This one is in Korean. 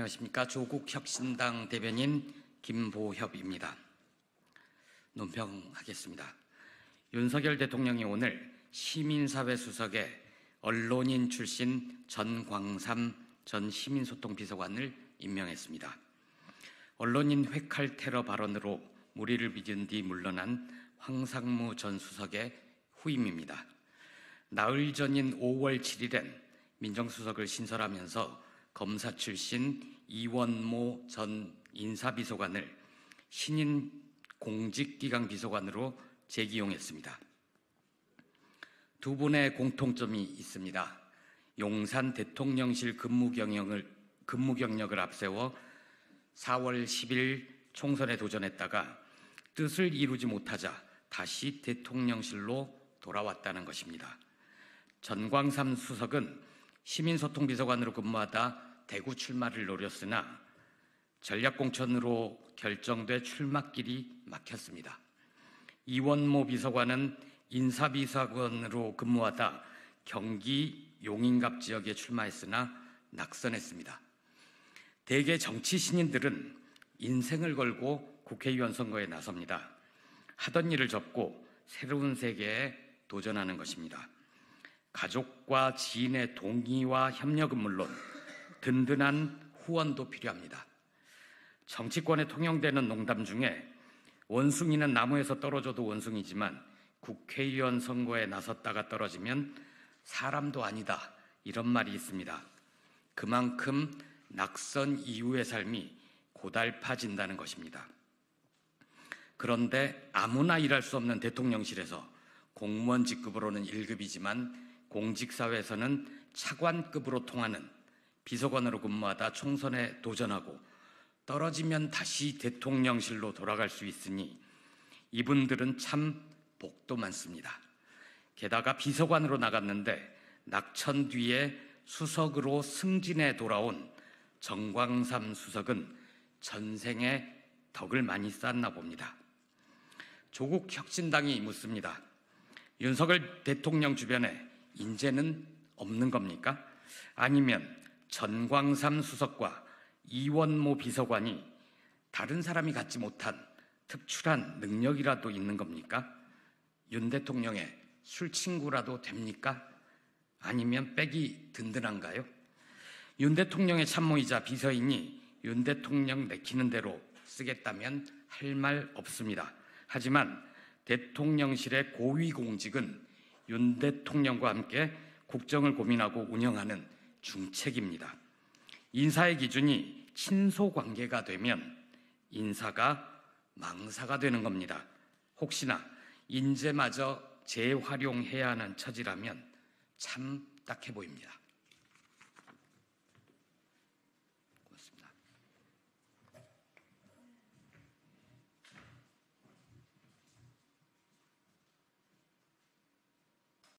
안녕하십니까. 조국혁신당 대변인 김보협입니다. 논평하겠습니다. 윤석열 대통령이 오늘 시민사회 수석에 언론인 출신 전광삼 전 시민소통 비서관을 임명했습니다. 언론인 회칼 테러 발언으로 무리를 빚은 뒤 물러난 황상무 전 수석의 후임입니다. 나흘 전인 5월 7일엔 민정수석을 신설하면서 검사 출신 이원모 전 인사비서관을 신인 공직기강 비서관으로 재기용했습니다. 두 분의 공통점이 있습니다. 용산 대통령실 근무 경영을 근무 경력을 앞세워 4월 10일 총선에 도전했다가 뜻을 이루지 못하자 다시 대통령실로 돌아왔다는 것입니다. 전광삼 수석은 시민소통 비서관으로 근무하다 대구 출마를 노렸으나 전략공천으로 결정돼 출마길이 막혔습니다. 이원모 비서관은 인사비서관으로 근무하다 경기 용인갑 지역에 출마했으나 낙선했습니다. 대개 정치 신인들은 인생을 걸고 국회의원 선거에 나섭니다. 하던 일을 접고 새로운 세계에 도전하는 것입니다. 가족과 지인의 동의와 협력은 물론 든든한 후원도 필요합니다. 정치권에 통용되는 농담 중에 원숭이는 나무에서 떨어져도 원숭이지만 국회의원 선거에 나섰다가 떨어지면 사람도 아니다. 이런 말이 있습니다. 그만큼 낙선 이후의 삶이 고달파진다는 것입니다. 그런데 아무나 일할 수 없는 대통령실에서 공무원 직급으로는 1급이지만 공직사회에서는 차관급으로 통하는 비서관으로 근무하다 총선에 도전하고 떨어지면 다시 대통령실로 돌아갈 수 있으니 이분들은 참 복도 많습니다. 게다가 비서관으로 나갔는데 낙천 뒤에 수석으로 승진해 돌아온 정광삼 수석은 전생에 덕을 많이 쌓나 봅니다. 조국 혁신당이 묻습니다. 윤석열 대통령 주변에 인재는 없는 겁니까? 아니면 전광삼 수석과 이원모 비서관이 다른 사람이 갖지 못한 특출한 능력이라도 있는 겁니까? 윤 대통령의 술친구라도 됩니까? 아니면 빽이 든든한가요? 윤 대통령의 참모이자 비서인이 윤 대통령 내키는 대로 쓰겠다면 할 말 없습니다. 하지만 대통령실의 고위 공직은 윤 대통령과 함께 국정을 고민하고 운영하는 중책입니다. 인사의 기준이 친소 관계가 되면 인사가 망사가 되는 겁니다. 혹시나 인재마저 재활용해야 하는 처지라면 참 딱해 보입니다.